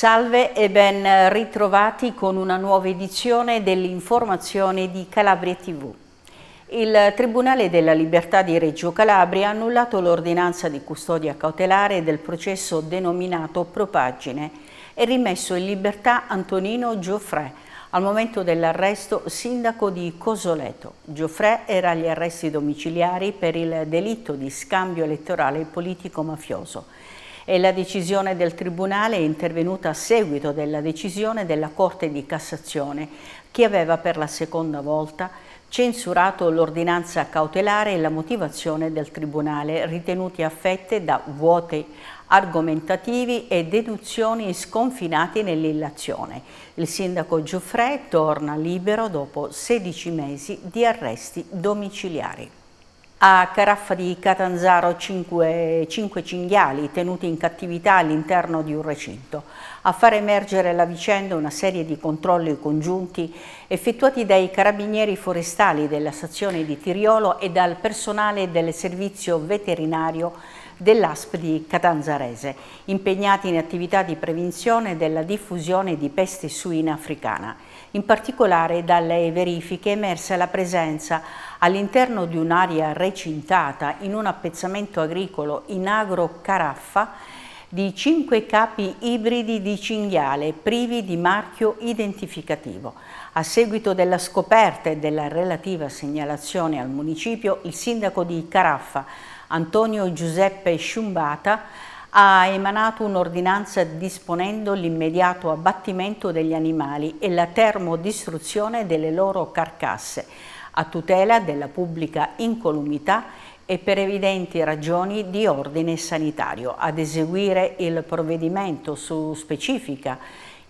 Salve e ben ritrovati con una nuova edizione dell'informazione di Calabria TV. Il Tribunale della Libertà di Reggio Calabria ha annullato l'ordinanza di custodia cautelare del processo denominato Propagine e rimesso in libertà Antonino Gioffre, al momento dell'arresto sindaco di Cosoleto. Gioffre era agli arresti domiciliari per il delitto di scambio elettorale politico-mafioso e la decisione del Tribunale è intervenuta a seguito della decisione della Corte di Cassazione che aveva per la seconda volta censurato l'ordinanza cautelare e la motivazione del Tribunale, ritenuti affette da vuoti argomentativi e deduzioni sconfinate nell'illazione. Il sindaco Giuffre torna libero dopo 16 mesi di arresti domiciliari a Caraffa di Catanzaro 5, 5 cinghiali tenuti in cattività all'interno di un recinto. A far emergere la vicenda una serie di controlli congiunti effettuati dai carabinieri forestali della stazione di Tiriolo e dal personale del servizio veterinario dell'ASP di Catanzarese, impegnati in attività di prevenzione della diffusione di peste suina africana. In particolare dalle verifiche è emersa la presenza all'interno di un'area recintata in un appezzamento agricolo in agro-caraffa di cinque capi ibridi di cinghiale privi di marchio identificativo. A seguito della scoperta e della relativa segnalazione al municipio, il sindaco di Caraffa, Antonio Giuseppe Sciumbata, ha emanato un'ordinanza disponendo l'immediato abbattimento degli animali e la termodistruzione delle loro carcasse a tutela della pubblica incolumità e per evidenti ragioni di ordine sanitario. Ad eseguire il provvedimento su specifica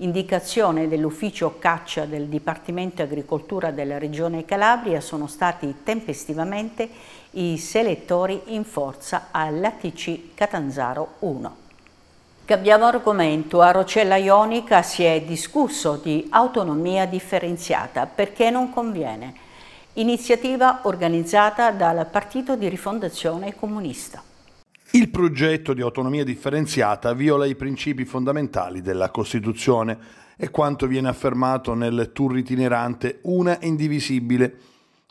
indicazione dell'ufficio caccia del Dipartimento Agricoltura della Regione Calabria sono stati tempestivamente i selettori in forza all'ATC Catanzaro 1. Cambiamo argomento. A Rocella Ionica si è discusso di autonomia differenziata perché non conviene. Iniziativa organizzata dal Partito di Rifondazione Comunista. Il progetto di autonomia differenziata viola i principi fondamentali della Costituzione e quanto viene affermato nel tour itinerante Una indivisibile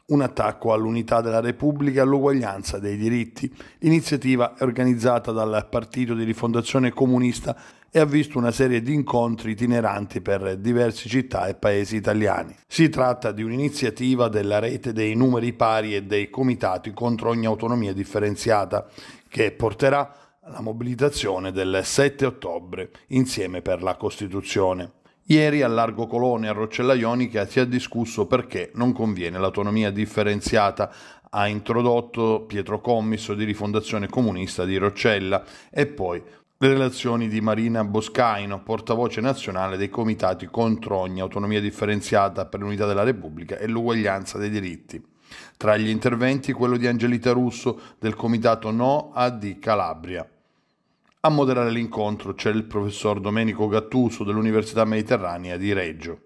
un attacco all'unità della Repubblica e all'uguaglianza dei diritti. L'iniziativa è organizzata dal Partito di Rifondazione Comunista e ha visto una serie di incontri itineranti per diverse città e paesi italiani. Si tratta di un'iniziativa della rete dei numeri pari e dei comitati contro ogni autonomia differenziata che porterà alla mobilitazione del 7 ottobre insieme per la Costituzione. Ieri a Largo Colone a Roccella Ionica si è discusso perché non conviene l'autonomia differenziata, ha introdotto Pietro Commisso di Rifondazione Comunista di Roccella e poi le relazioni di Marina Boscaino, portavoce nazionale dei comitati contro ogni autonomia differenziata per l'unità della Repubblica e l'uguaglianza dei diritti. Tra gli interventi quello di Angelita Russo del comitato No AD Calabria. A moderare l'incontro c'è il professor Domenico Gattuso dell'Università Mediterranea di Reggio.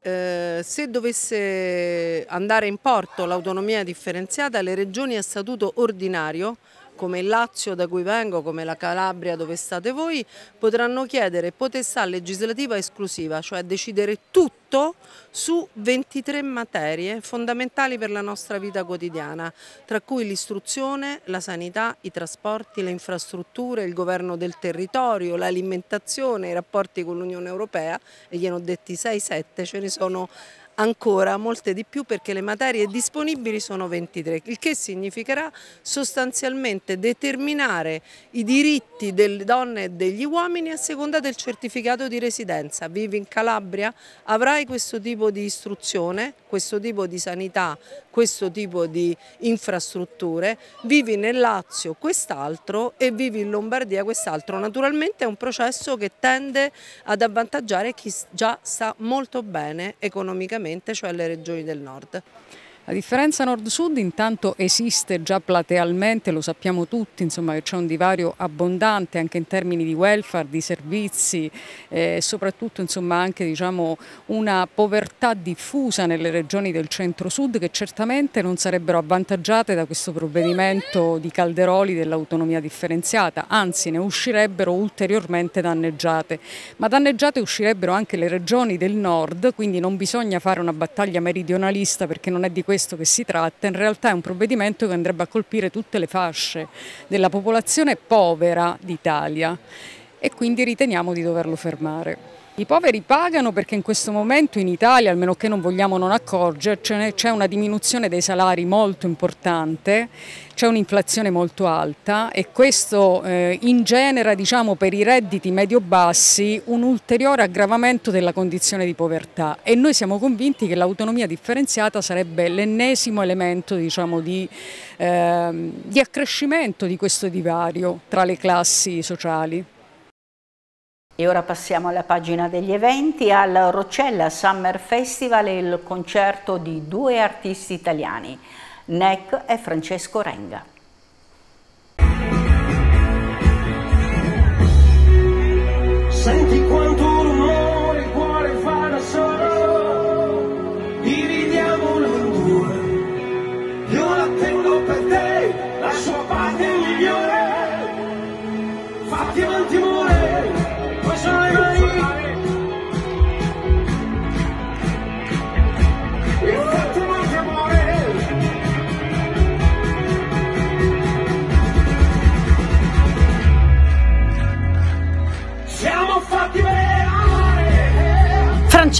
Eh, se dovesse andare in porto l'autonomia differenziata, le regioni a statuto ordinario come il Lazio da cui vengo, come la Calabria dove state voi, potranno chiedere potestà legislativa esclusiva, cioè decidere tutto su 23 materie fondamentali per la nostra vita quotidiana, tra cui l'istruzione, la sanità, i trasporti, le infrastrutture, il governo del territorio, l'alimentazione, i rapporti con l'Unione Europea e gliene ho detti 6-7, ce ne sono ancora molte di più perché le materie disponibili sono 23, il che significherà sostanzialmente determinare i diritti delle donne e degli uomini a seconda del certificato di residenza. Vivi in Calabria, avrai questo tipo di istruzione, questo tipo di sanità, questo tipo di infrastrutture, vivi nel Lazio quest'altro e vivi in Lombardia quest'altro. Naturalmente è un processo che tende ad avvantaggiare chi già sta molto bene economicamente direttamente, cioè alle regioni del nord. La differenza nord-sud intanto esiste già platealmente, lo sappiamo tutti, insomma che c'è un divario abbondante anche in termini di welfare, di servizi e eh, soprattutto insomma anche diciamo, una povertà diffusa nelle regioni del centro-sud che certamente non sarebbero avvantaggiate da questo provvedimento di Calderoli dell'autonomia differenziata, anzi ne uscirebbero ulteriormente danneggiate, ma danneggiate uscirebbero anche le regioni del nord, quindi non bisogna fare una battaglia meridionalista perché non è di questo che si tratta, in realtà è un provvedimento che andrebbe a colpire tutte le fasce della popolazione povera d'Italia e quindi riteniamo di doverlo fermare. I poveri pagano perché in questo momento in Italia, almeno che non vogliamo non accorgercene, c'è una diminuzione dei salari molto importante, c'è un'inflazione molto alta e questo eh, ingenera diciamo, per i redditi medio-bassi un ulteriore aggravamento della condizione di povertà e noi siamo convinti che l'autonomia differenziata sarebbe l'ennesimo elemento diciamo, di, eh, di accrescimento di questo divario tra le classi sociali. E ora passiamo alla pagina degli eventi, al Rocella Summer Festival e il concerto di due artisti italiani, Neck e Francesco Renga.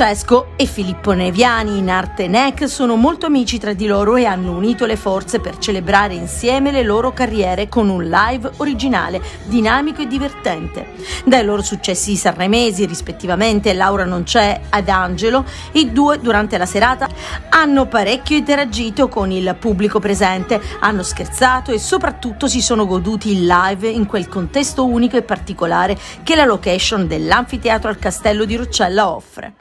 Francesco e Filippo Neviani in arte NEC sono molto amici tra di loro e hanno unito le forze per celebrare insieme le loro carriere con un live originale, dinamico e divertente. Dai loro successi sanremesi, rispettivamente Laura non c'è ad Angelo, i due durante la serata hanno parecchio interagito con il pubblico presente, hanno scherzato e soprattutto si sono goduti il live in quel contesto unico e particolare che la location dell'anfiteatro al castello di Roccella offre.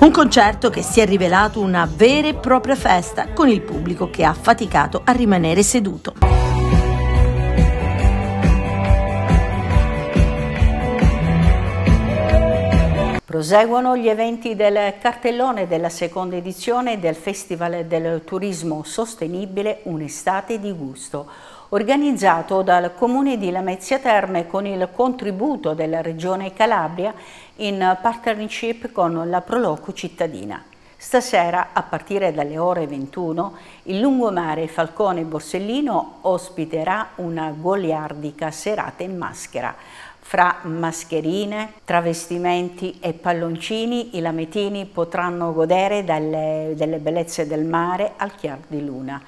Un concerto che si è rivelato una vera e propria festa con il pubblico che ha faticato a rimanere seduto. Proseguono gli eventi del cartellone della seconda edizione del Festival del Turismo Sostenibile Un'estate di gusto organizzato dal Comune di Lamezia Terme con il contributo della Regione Calabria in partnership con la Proloco cittadina. Stasera, a partire dalle ore 21, il lungomare Falcone Borsellino ospiterà una goliardica serata in maschera. Fra mascherine, travestimenti e palloncini, i lametini potranno godere delle, delle bellezze del mare al chiar di luna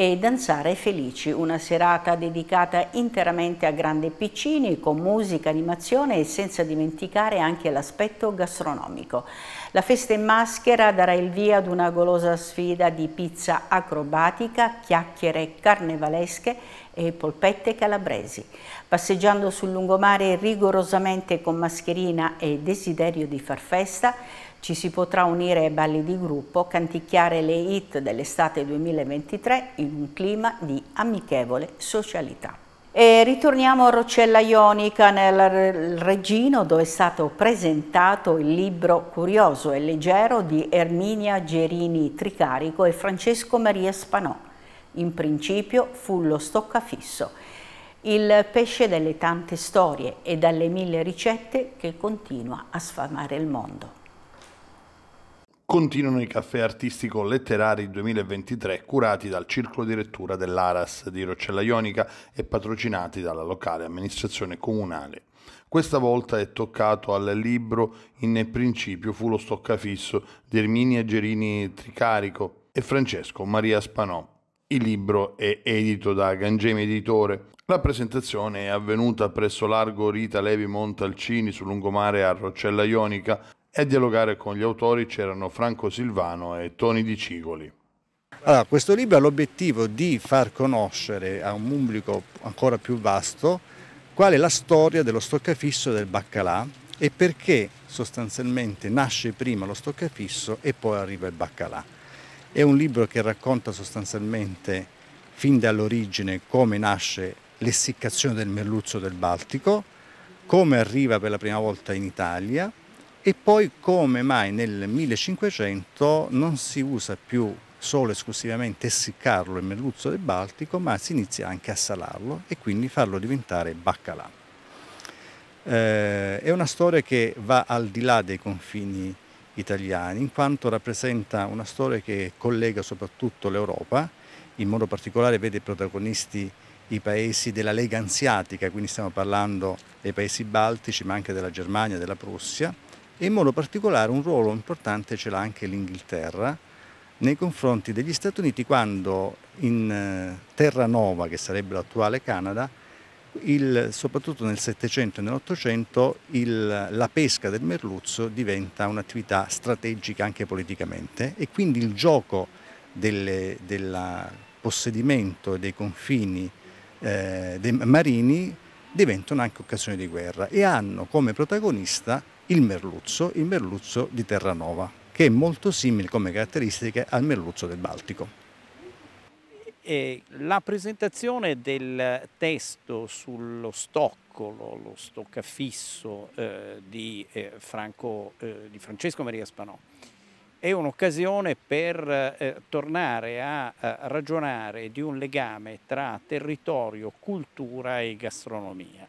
e Danzare Felici, una serata dedicata interamente a grandi piccini con musica, animazione e senza dimenticare anche l'aspetto gastronomico. La festa in maschera darà il via ad una golosa sfida di pizza acrobatica, chiacchiere carnevalesche e polpette calabresi. Passeggiando sul lungomare rigorosamente con mascherina e desiderio di far festa, ci si potrà unire ai balli di gruppo, canticchiare le hit dell'estate 2023 in un clima di amichevole socialità. E ritorniamo a Rocella Ionica nel Regino dove è stato presentato il libro Curioso e leggero di Erminia Gerini Tricarico e Francesco Maria Spanò. In principio fu lo stoccafisso, il pesce delle tante storie e dalle mille ricette che continua a sfamare il mondo continuano i caffè artistico-letterari 2023 curati dal Circolo di Lettura dell'Aras di Roccella Ionica e patrocinati dalla locale amministrazione comunale. Questa volta è toccato al libro In principio fu lo stoccafisso di Erminia Gerini Tricarico e Francesco Maria Spanò. Il libro è edito da Gangemi Editore. La presentazione è avvenuta presso Largo Rita Levi Montalcini sul lungomare a Roccella Ionica e a dialogare con gli autori c'erano Franco Silvano e Toni Di Cigoli. Allora, questo libro ha l'obiettivo di far conoscere a un pubblico ancora più vasto qual è la storia dello stoccafisso e del baccalà e perché sostanzialmente nasce prima lo stoccafisso e poi arriva il baccalà. È un libro che racconta sostanzialmente fin dall'origine come nasce l'essiccazione del merluzzo del Baltico, come arriva per la prima volta in Italia, e poi come mai nel 1500 non si usa più solo esclusivamente essiccarlo e merluzzo del Baltico, ma si inizia anche a salarlo e quindi farlo diventare baccalà. Eh, è una storia che va al di là dei confini italiani, in quanto rappresenta una storia che collega soprattutto l'Europa, in modo particolare vede protagonisti i paesi della Lega Anziatica, quindi stiamo parlando dei paesi baltici, ma anche della Germania, della Prussia, e in modo particolare un ruolo importante ce l'ha anche l'Inghilterra nei confronti degli Stati Uniti quando in eh, Terra Nova, che sarebbe l'attuale Canada, il, soprattutto nel Settecento e nell'Ottocento la pesca del merluzzo diventa un'attività strategica anche politicamente e quindi il gioco del possedimento dei confini eh, dei marini diventano anche occasioni di guerra e hanno come protagonista il merluzzo, il merluzzo di Terranova, che è molto simile come caratteristiche al merluzzo del Baltico. Eh, la presentazione del testo sullo stoccolo, lo stoccafisso eh, di, eh, Franco, eh, di, Francesco Maria Spanò è un'occasione per eh, tornare a, a ragionare di un legame tra territorio, cultura e gastronomia.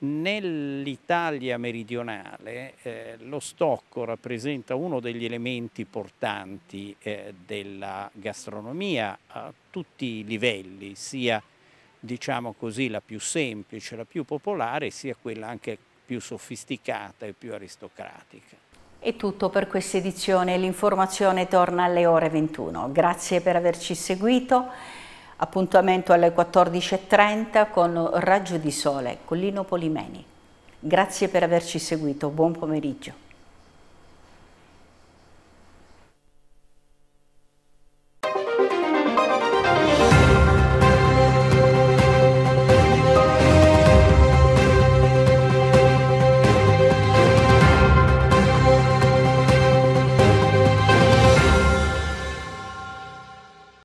Nell'Italia meridionale eh, lo stocco rappresenta uno degli elementi portanti eh, della gastronomia a tutti i livelli, sia diciamo così, la più semplice, la più popolare, sia quella anche più sofisticata e più aristocratica. È tutto per questa edizione, l'informazione torna alle ore 21. Grazie per averci seguito. Appuntamento alle 14.30 con Raggio di Sole, Collino Polimeni. Grazie per averci seguito, buon pomeriggio.